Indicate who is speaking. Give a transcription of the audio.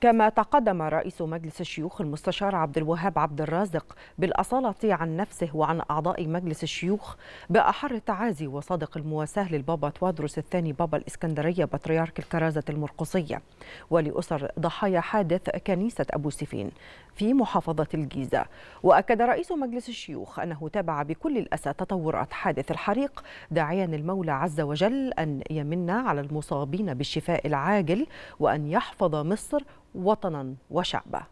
Speaker 1: كما تقدم رئيس مجلس الشيوخ المستشار عبد الوهاب عبد الرازق بالأصالة عن نفسه وعن أعضاء مجلس الشيوخ بأحر التعازي وصادق المواساة للبابا توادرس الثاني بابا الإسكندرية بطريرك الكرازة المرقصية ولأسر ضحايا حادث كنيسة أبو سفين في محافظة الجيزة وأكد رئيس مجلس الشيوخ أنه تابع بكل الأسى تطورات حادث الحريق داعيا المولى عز وجل أن يمن على المصابين بالشفاء العاجل وأن يحفظ مصر وطنا وشعبا